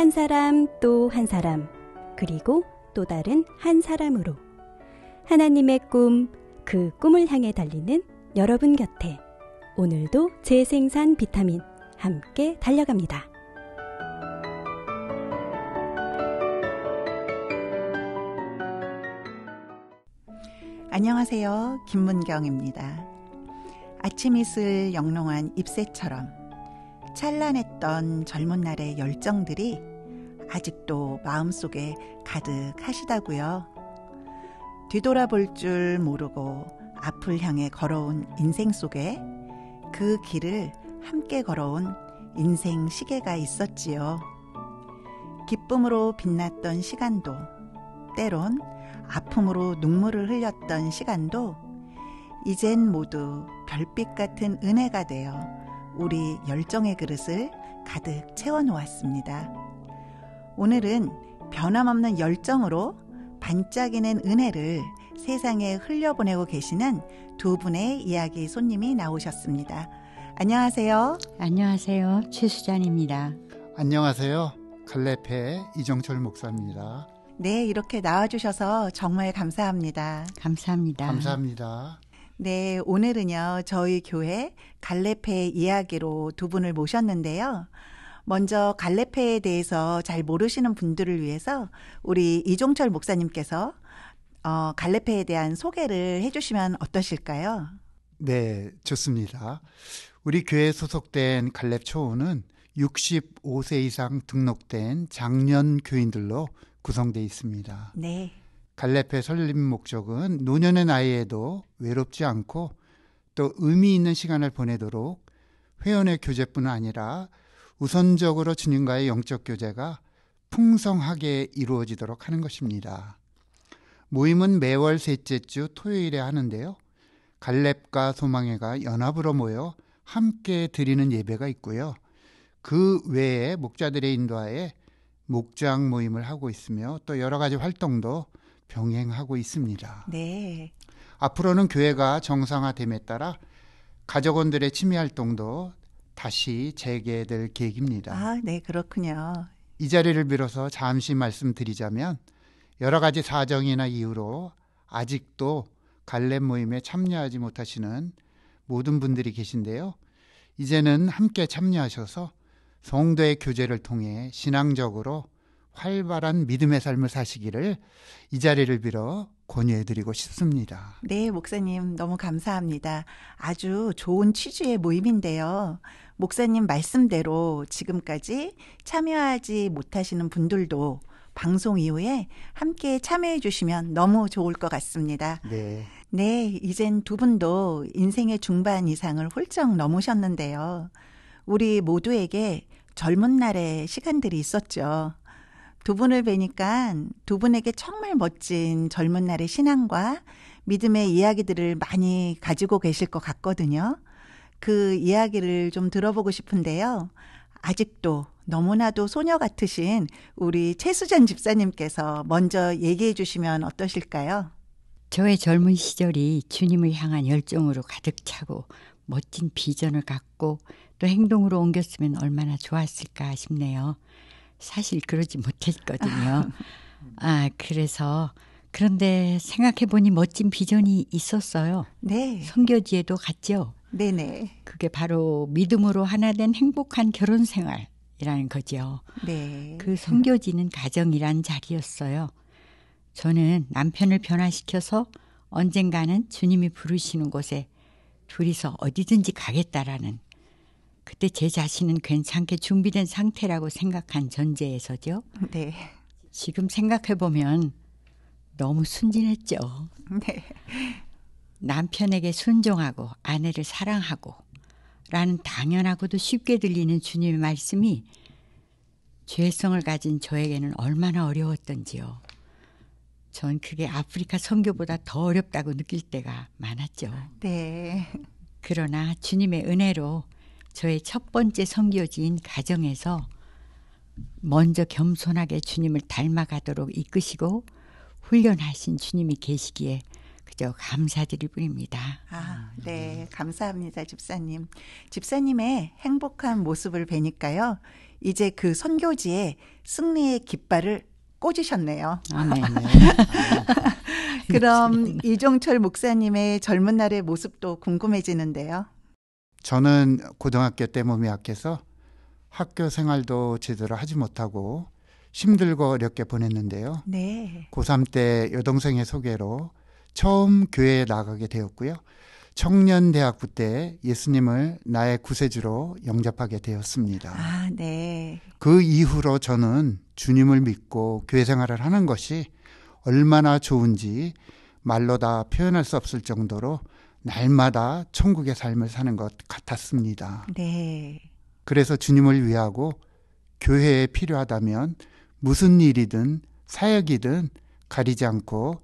한 사람 또 한 사람, 그리고 또 다른 한 사람으로 하나님의 꿈, 그 꿈을 향해 달리는 여러분 곁에 오늘도 재생산 비타민 함께 달려갑니다. 안녕하세요. 김문경입니다. 아침 이슬 영롱한 잎새처럼 찬란했던 젊은 날의 열정들이 아직도 마음속에 가득하시다고요. 뒤돌아볼 줄 모르고 앞을 향해 걸어온 인생 속에 그 길을 함께 걸어온 인생 시계가 있었지요. 기쁨으로 빛났던 시간도 때론 아픔으로 눈물을 흘렸던 시간도 이젠 모두 별빛 같은 은혜가 되어 우리 열정의 그릇을 가득 채워놓았습니다. 오늘은 변함없는 열정으로 반짝이는 은혜를 세상에 흘려보내고 계시는 두 분의 이야기 손님이 나오셨습니다. 안녕하세요. 안녕하세요. 최수잔입니다. 안녕하세요. 갈래페 이정철 목사입니다. 네, 이렇게 나와주셔서 정말 감사합니다. 감사합니다. 감사합니다. 네, 오늘은요, 저희 교회 갈래페 이야기로 두 분을 모셨는데요. 먼저 갈래페에 대해서 잘 모르시는 분들을 위해서 우리 이종철 목사님께서 어, 갈래페에 대한 소개를 해주시면 어떠실까요? 네, 좋습니다. 우리 교회에 소속된 갈렙 초원은 65세 이상 등록된 장년 교인들로 구성되어 있습니다. 네. 갈렙의 설립 목적은 노년의 나이에도 외롭지 않고 또 의미 있는 시간을 보내도록 회원의 교제뿐 아니라 우선적으로 주님과의 영적 교제가 풍성하게 이루어지도록 하는 것입니다. 모임은 매월 셋째 주 토요일에 하는데요. 갈렙과 소망회가 연합으로 모여 함께 드리는 예배가 있고요. 그 외에 목자들의 인도하에 목장 모임을 하고 있으며 또 여러 가지 활동도 병행하고 있습니다. 네. 앞으로는 교회가 정상화됨에 따라 가족원들의 취미 활동도 다시 재개될 계획입니다. 아, 네, 그렇군요. 이 자리를 빌어서 잠시 말씀드리자면 여러 가지 사정이나 이유로 아직도 갈렙 모임에 참여하지 못하시는 모든 분들이 계신데요. 이제는 함께 참여하셔서 성도의 교제를 통해 신앙적으로 활발한 믿음의 삶을 사시기를 이 자리를 빌어 권유해드리고 싶습니다. 네, 목사님 너무 감사합니다. 아주 좋은 취지의 모임인데요. 목사님 말씀대로 지금까지 참여하지 못하시는 분들도 방송 이후에 함께 참여해 주시면 너무 좋을 것 같습니다. 네. 네, 이젠 두 분도 인생의 중반 이상을 홀쩍 넘으셨는데요. 우리 모두에게 젊은 날의 시간들이 있었죠. 두 분을 뵈니까 두 분에게 정말 멋진 젊은 날의 신앙과 믿음의 이야기들을 많이 가지고 계실 것 같거든요. 그 이야기를 좀 들어보고 싶은데요. 아직도 너무나도 소녀 같으신 우리 최수전 집사님께서 먼저 얘기해 주시면 어떠실까요? 저의 젊은 시절이 주님을 향한 열정으로 가득 차고 멋진 비전을 갖고 또 행동으로 옮겼으면 얼마나 좋았을까 싶네요. 사실 그러지 못했거든요. 아, 그래서 그런데 생각해 보니 멋진 비전이 있었어요. 네. 선교지에도 갔죠. 네네. 그게 바로 믿음으로 하나 된 행복한 결혼 생활이라는 거지요. 네. 그 선교지는 가정이란 자리였어요. 저는 남편을 변화시켜서 언젠가는 주님이 부르시는 곳에 둘이서 어디든지 가겠다라는 그때 제 자신은 괜찮게 준비된 상태라고 생각한 전제에서죠. 네. 지금 생각해 보면 너무 순진했죠. 네. 남편에게 순종하고 아내를 사랑하고 라는 당연하고도 쉽게 들리는 주님의 말씀이 죄성을 가진 저에게는 얼마나 어려웠던지요. 전 그게 아프리카 선교보다 더 어렵다고 느낄 때가 많았죠. 네. 그러나 주님의 은혜로 저의 첫 번째 선교지인 가정에서 먼저 겸손하게 주님을 닮아가도록 이끄시고 훈련하신 주님이 계시기에 그저 감사드릴 뿐입니다. 아, 아 네, 예. 감사합니다, 집사님. 집사님의 행복한 모습을 뵈니까요. 이제 그 선교지에 승리의 깃발을 꽂으셨네요. 아, 네. 네. 그럼 네, 이종철 목사님의 젊은 날의 모습도 궁금해지는데요. 저는 고등학교 때 몸이 약해서 학교 생활도 제대로 하지 못하고 힘들고 어렵게 보냈는데요. 네. 고3 때 여동생의 소개로 처음 교회에 나가게 되었고요. 청년대학부 때 예수님을 나의 구세주로 영접하게 되었습니다. 아, 네. 그 이후로 저는 주님을 믿고 교회 생활을 하는 것이 얼마나 좋은지 말로 다 표현할 수 없을 정도로 날마다 천국의 삶을 사는 것 같았습니다. 네. 그래서 주님을 위하고 교회에 필요하다면 무슨 일이든 사역이든 가리지 않고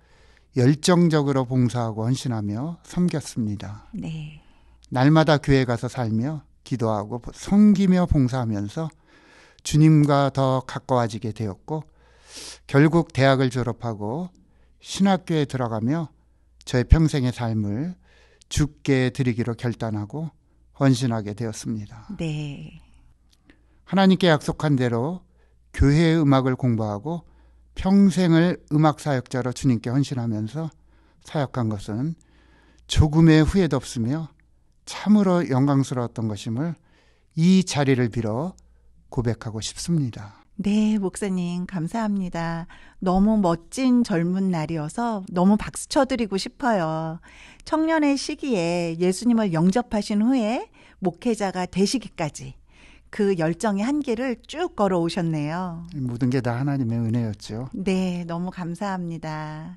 열정적으로 봉사하고 헌신하며 섬겼습니다. 네. 날마다 교회 가서 살며 기도하고 섬기며 봉사하면서 주님과 더 가까워지게 되었고 결국 대학을 졸업하고 신학교에 들어가며 저의 평생의 삶을 주께 드리기로 결단하고 헌신하게 되었습니다. 네. 하나님께 약속한 대로 교회 음악을 공부하고 평생을 음악 사역자로 주님께 헌신하면서 사역한 것은 조금의 후회도 없으며 참으로 영광스러웠던 것임을 이 자리를 빌어 고백하고 싶습니다. 네, 목사님, 감사합니다. 너무 멋진 젊은 날이어서 너무 박수 쳐드리고 싶어요. 청년의 시기에 예수님을 영접하신 후에 목회자가 되시기까지 그 열정의 한계를 쭉 걸어오셨네요. 모든 게 다 하나님의 은혜였죠. 네, 너무 감사합니다.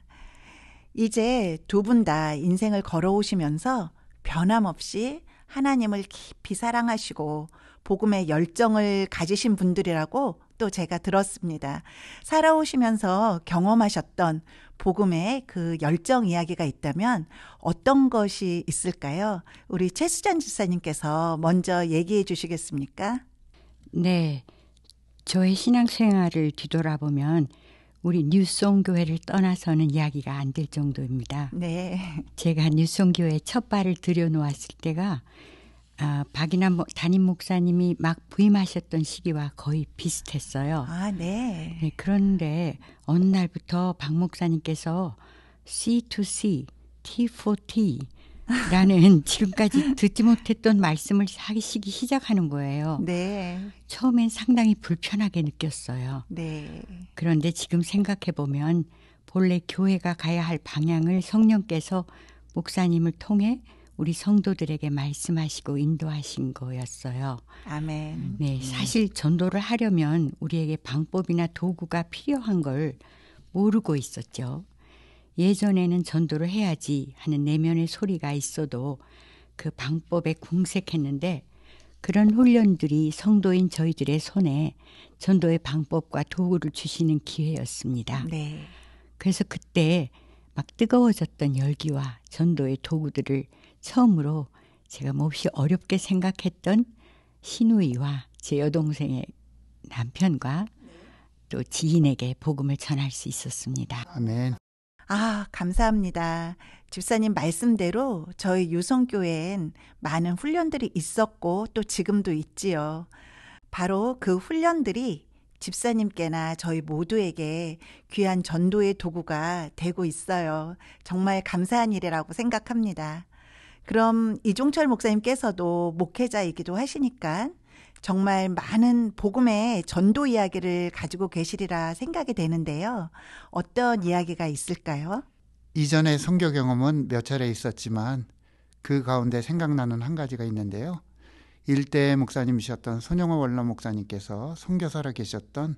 이제 두 분 다 인생을 걸어오시면서 변함없이 하나님을 깊이 사랑하시고 복음의 열정을 가지신 분들이라고 또 제가 들었습니다. 살아오시면서 경험하셨던 복음의 그 열정 이야기가 있다면 어떤 것이 있을까요? 우리 최수전 지사님께서 먼저 얘기해 주시겠습니까? 네. 저의 신앙생활을 뒤돌아보면 우리 뉴송 교회를 떠나서는 이야기가 안 될 정도입니다. 네. 제가 뉴송 교회 첫 발을 들여놓았을 때가 아, 박이남 담임 목사님이 막 부임하셨던 시기와 거의 비슷했어요. 아, 네. 네 그런데 어느 날부터 박 목사님께서 C2C, T4T 나는 지금까지 듣지 못했던 말씀을 하시기 시작하는 거예요. 네. 처음엔 상당히 불편하게 느꼈어요. 네. 그런데 지금 생각해 보면 본래 교회가 가야 할 방향을 성령께서 목사님을 통해 우리 성도들에게 말씀하시고 인도하신 거였어요. 아멘. 네, 음. 사실 전도를 하려면 우리에게 방법이나 도구가 필요한 걸 모르고 있었죠. 예전에는 전도를 해야지 하는 내면의 소리가 있어도 그 방법에 궁색했는데 그런 훈련들이 성도인 저희들의 손에 전도의 방법과 도구를 주시는 기회였습니다. 네. 그래서 그때 막 뜨거워졌던 열기와 전도의 도구들을 처음으로 제가 몹시 어렵게 생각했던 신우이와제 여동생의 남편과 또 지인에게 복음을 전할 수 있었습니다. 아멘. 아, 감사합니다. 집사님 말씀대로 저희 유성교회엔 많은 훈련들이 있었고 또 지금도 있지요. 바로 그 훈련들이 집사님께나 저희 모두에게 귀한 전도의 도구가 되고 있어요. 정말 감사한 일이라고 생각합니다. 그럼 이종철 목사님께서도 목회자이기도 하시니까 정말 많은 복음의 전도 이야기를 가지고 계시리라 생각이 되는데요. 어떤 이야기가 있을까요? 이전의 성교 경험은 몇 차례 있었지만 그 가운데 생각나는 한 가지가 있는데요. 일대 목사님이셨던 손영호 원로 목사님께서 성교사로 계셨던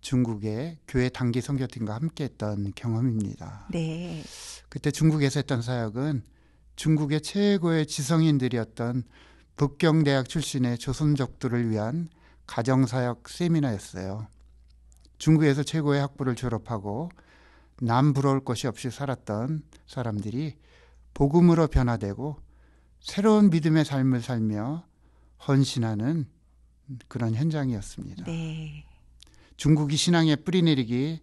중국의 교회 단기 성교팀과 함께했던 경험입니다. 네. 그때 중국에서 했던 사역은 중국의 최고의 지성인들이었던 북경대학 출신의 조선족들을 위한 가정사역 세미나였어요. 중국에서 최고의 학부를 졸업하고 남부러울 것이 없이 살았던 사람들이 복음으로 변화되고 새로운 믿음의 삶을 살며 헌신하는 그런 현장이었습니다. 네. 중국이 신앙에 뿌리내리기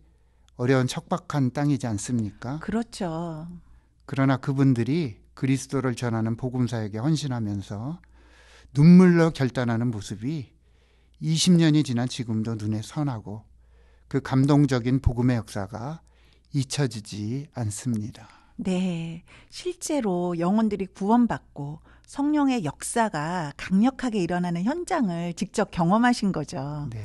어려운 척박한 땅이지 않습니까? 그렇죠. 그러나 그분들이 그리스도를 전하는 복음 사역에 헌신하면서 눈물로 결단하는 모습이 20년이 지난 지금도 눈에 선하고 그 감동적인 복음의 역사가 잊혀지지 않습니다. 네. 실제로 영혼들이 구원받고 성령의 역사가 강력하게 일어나는 현장을 직접 경험하신 거죠. 네.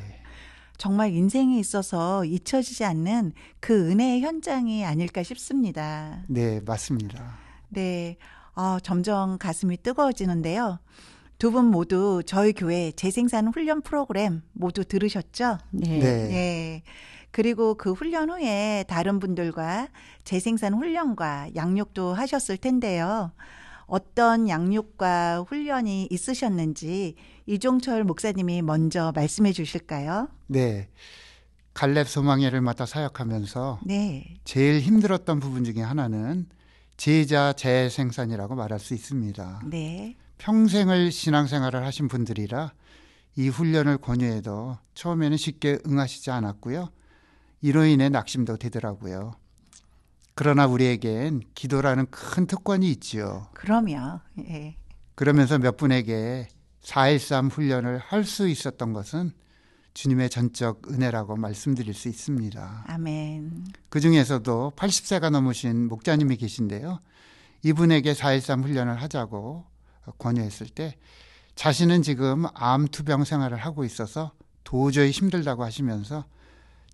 정말 인생에 있어서 잊혀지지 않는 그 은혜의 현장이 아닐까 싶습니다. 네, 맞습니다. 네. 어, 점점 가슴이 뜨거워지는데요. 두분 모두 저희 교회 재생산 훈련 프로그램 모두 들으셨죠? 네. 네. 네. 그리고 그 훈련 후에 다른 분들과 재생산 훈련과 양육도 하셨을 텐데요. 어떤 양육과 훈련이 있으셨는지 이종철 목사님이 먼저 말씀해 주실까요? 네. 갈렙 소망회를 맡아 사역하면서 네. 제일 힘들었던 부분 중에 하나는 제자 재생산이라고 말할 수 있습니다. 네. 평생을 신앙생활을 하신 분들이라 이 훈련을 권유해도 처음에는 쉽게 응하시지 않았고요. 이로 인해 낙심도 되더라고요. 그러나 우리에겐 기도라는 큰 특권이 있지요. 그럼요. 예. 그러면서 몇 분에게 4.13 훈련을 할 수 있었던 것은 주님의 전적 은혜라고 말씀드릴 수 있습니다. 아멘. 그 중에서도 80세가 넘으신 목자님이 계신데요. 이분에게 4.13 훈련을 하자고 권유했을 때 자신은 지금 암투병 생활을 하고 있어서 도저히 힘들다고 하시면서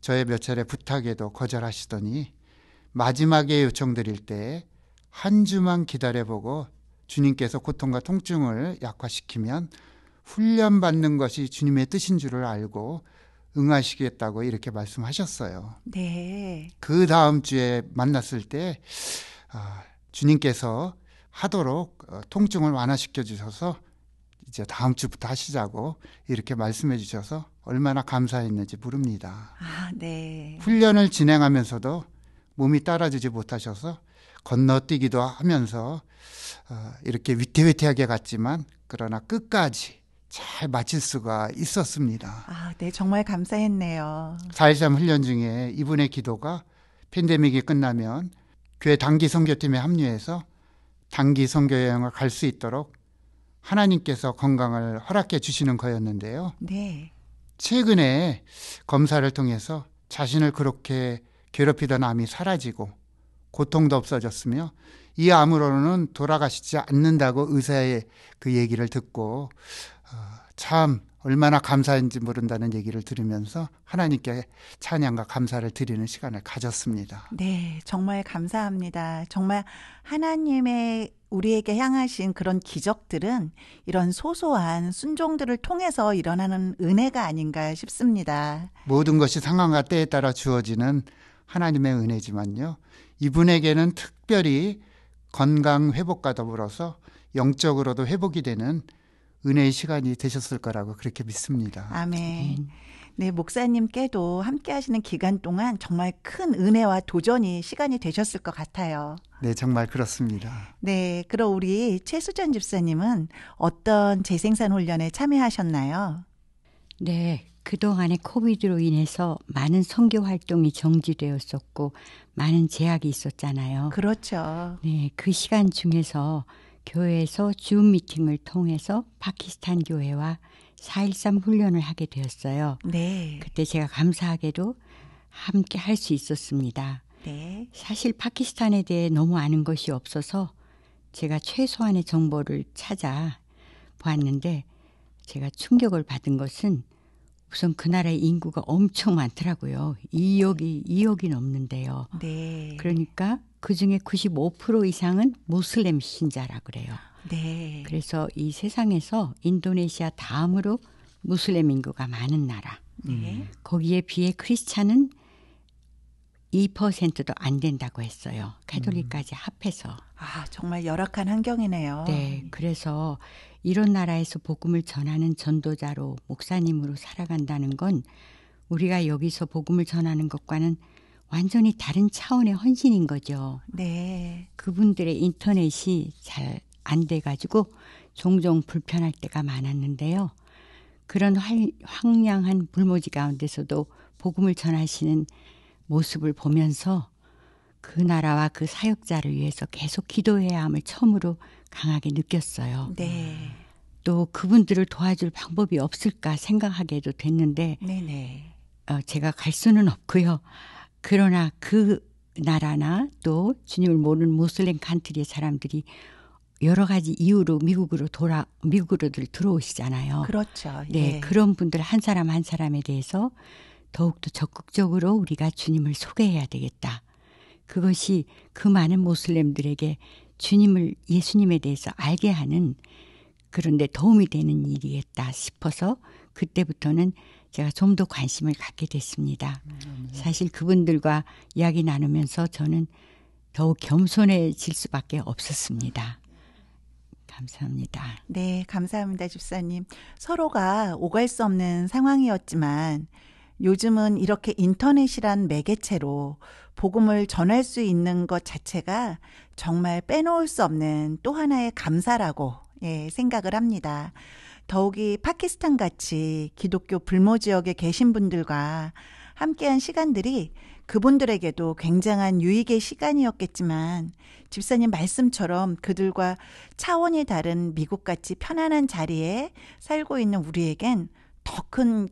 저의 몇 차례 부탁에도 거절하시더니 마지막에 요청드릴 때 한 주만 기다려보고 주님께서 고통과 통증을 약화시키면 훈련받는 것이 주님의 뜻인 줄을 알고 응하시겠다고 이렇게 말씀하셨어요. 네. 그 다음 주에 만났을 때 아, 주님께서 하도록 어, 통증을 완화시켜 주셔서 이제 다음 주부터 하시자고 이렇게 말씀해 주셔서 얼마나 감사했는지 부릅니다 아, 네. 훈련을 진행하면서도 몸이 따라주지 못하셔서 건너뛰기도 하면서 어, 이렇게 위태위태하게 갔지만 그러나 끝까지 잘 마칠 수가 있었습니다. 아, 네, 정말 감사했네요. 4.13 훈련 중에 이분의 기도가 팬데믹이 끝나면 교회 단기 선교팀에 합류해서 단기 선교 여행을 갈 수 있도록 하나님께서 건강을 허락해 주시는 거였는데요. 네. 최근에 검사를 통해서 자신을 그렇게 괴롭히던 암이 사라지고 고통도 없어졌으며 이 암으로는 돌아가시지 않는다고 의사의 그 얘기를 듣고 어, 참 얼마나 감사인지 모른다는 얘기를 들으면서 하나님께 찬양과 감사를 드리는 시간을 가졌습니다. 네, 정말 감사합니다. 정말 하나님의 우리에게 향하신 그런 기적들은 이런 소소한 순종들을 통해서 일어나는 은혜가 아닌가 싶습니다. 모든 것이 상황과 때에 따라 주어지는 하나님의 은혜지만요. 이분에게는 특별히 건강 회복과 더불어서 영적으로도 회복이 되는 은혜의 시간이 되셨을 거라고 그렇게 믿습니다. 아멘. 음. 네, 목사님께도 함께 하시는 기간 동안 정말 큰 은혜와 도전이 시간이 되셨을 것 같아요. 네, 정말 그렇습니다. 네, 그럼 우리 최수전 집사님은 어떤 재생산 훈련에 참여하셨나요? 네, 그동안의 코비드로 인해서 많은 선교 활동이 정지되었었고 많은 제약이 있었잖아요. 그렇죠. 네, 그 시간 중에서 교회에서 줌 미팅을 통해서 파키스탄 교회와 4.13 훈련을 하게 되었어요. 네. 그때 제가 감사하게도 함께 할 수 있었습니다. 네. 사실 파키스탄에 대해 너무 아는 것이 없어서 제가 최소한의 정보를 찾아 보았는데 제가 충격을 받은 것은 우선 그 나라의 인구가 엄청 많더라고요. 2억이 2억이 넘는데요. 네. 그러니까 그중에 95% 이상은 무슬림 신자라 그래요. 네. 그래서 이 세상에서 인도네시아 다음으로 무슬림 인구가 많은 나라. 네. 거기에 비해 크리스찬은 2%도 안 된다고 했어요. 캐톨릭까지 음. 합해서. 아, 정말 열악한 환경이네요. 네. 그래서 이런 나라에서 복음을 전하는 전도자로 목사님으로 살아간다는 건 우리가 여기서 복음을 전하는 것과는 완전히 다른 차원의 헌신인 거죠. 네. 그분들의 인터넷이 잘 안 돼가지고 종종 불편할 때가 많았는데요. 그런 활, 황량한 불모지 가운데서도 복음을 전하시는 모습을 보면서 그 나라와 그 사역자를 위해서 계속 기도해야 함을 처음으로 강하게 느꼈어요. 네. 또 그분들을 도와줄 방법이 없을까 생각하게도 됐는데 네네. 어, 제가 갈 수는 없고요. 그러나 그 나라나 또 주님을 모르는 모슬렘 간트리의 사람들이 여러 가지 이유로 미국으로 돌아 미국으로들 들어오시잖아요. 그렇죠. 네, 예. 그런 분들 한 사람 한 사람에 대해서 더욱더 적극적으로 우리가 주님을 소개해야 되겠다. 그것이 그 많은 모슬렘들에게 주님을 예수님에 대해서 알게 하는 그런데 도움이 되는 일이겠다 싶어서 그때부터는 제가 좀 더 관심을 갖게 됐습니다. 네, 사실 그분들과 이야기 나누면서 저는 더욱 겸손해질 수밖에 없었습니다. 감사합니다. 네, 감사합니다, 집사님. 서로가 오갈 수 없는 상황이었지만 요즘은 이렇게 인터넷이란 매개체로 복음을 전할 수 있는 것 자체가 정말 빼놓을 수 없는 또 하나의 감사라고 예, 생각을 합니다. 더욱이 파키스탄 같이 기독교 불모 지역에 계신 분들과 함께한 시간들이 그분들에게도 굉장한 유익의 시간이었겠지만 집사님 말씀처럼 그들과 차원이 다른 미국같이 편안한 자리에 살고 있는 우리에겐 더 큰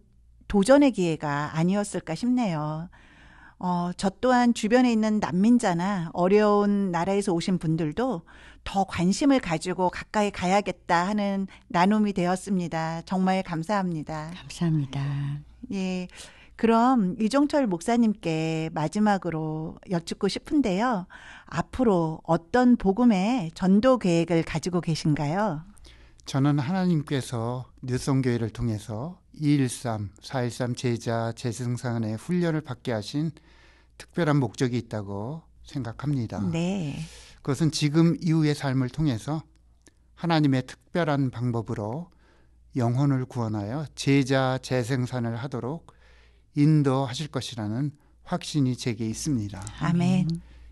도전의 기회가 아니었을까 싶네요. 어, 저 또한 주변에 있는 난민자나 어려운 나라에서 오신 분들도 더 관심을 가지고 가까이 가야겠다 하는 나눔이 되었습니다. 정말 감사합니다. 감사합니다. 예. 그럼 이종철 목사님께 마지막으로 여쭙고 싶은데요. 앞으로 어떤 복음의 전도 계획을 가지고 계신가요? 저는 하나님께서 뉴성교회를 통해서 213, 413 제자, 재승상의 훈련을 받게 하신 특별한 목적이 있다고 생각합니다. 네. 그것은 지금 이후의 삶을 통해서 하나님의 특별한 방법으로 영혼을 구원하여 제자 재생산을 하도록 인도하실 것이라는 확신이 제게 있습니다. 아멘.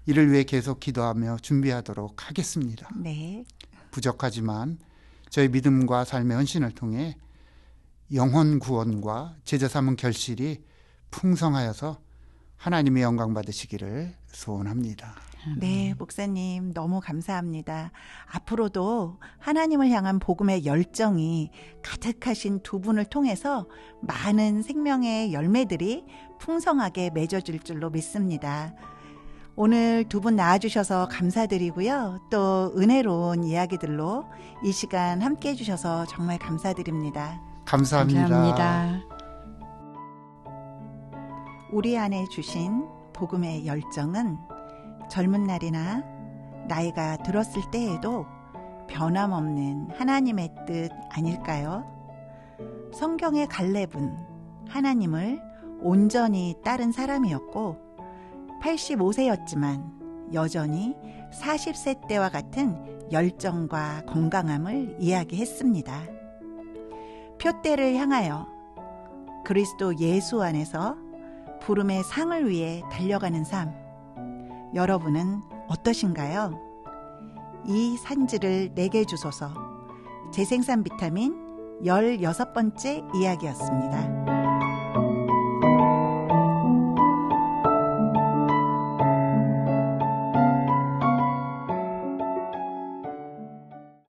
이를 위해 계속 기도하며 준비하도록 하겠습니다. 네. 부족하지만 저희 믿음과 삶의 헌신을 통해 영혼 구원과 제자 삼은 결실이 풍성하여서 하나님의 영광 받으시기를 소원합니다. 네, 목사님 너무 감사합니다. 앞으로도 하나님을 향한 복음의 열정이 가득하신 두 분을 통해서 많은 생명의 열매들이 풍성하게 맺어질 줄로 믿습니다. 오늘 두 분 나와주셔서 감사드리고요. 또 은혜로운 이야기들로 이 시간 함께 해주셔서 정말 감사드립니다. 감사합니다. 감사합니다. 우리 안에 주신 복음의 열정은 젊은 날이나 나이가 들었을 때에도 변함없는 하나님의 뜻 아닐까요? 성경의 갈렙은 하나님을 온전히 따른 사람이었고 85세였지만 여전히 40세 때와 같은 열정과 건강함을 이야기했습니다. 표대를 향하여 그리스도 예수 안에서 부름의 상을 위해 달려가는 삶. 여러분은 어떠신가요? 이 산지를 내게 주소서. 재생산 비타민 16번째 이야기였습니다.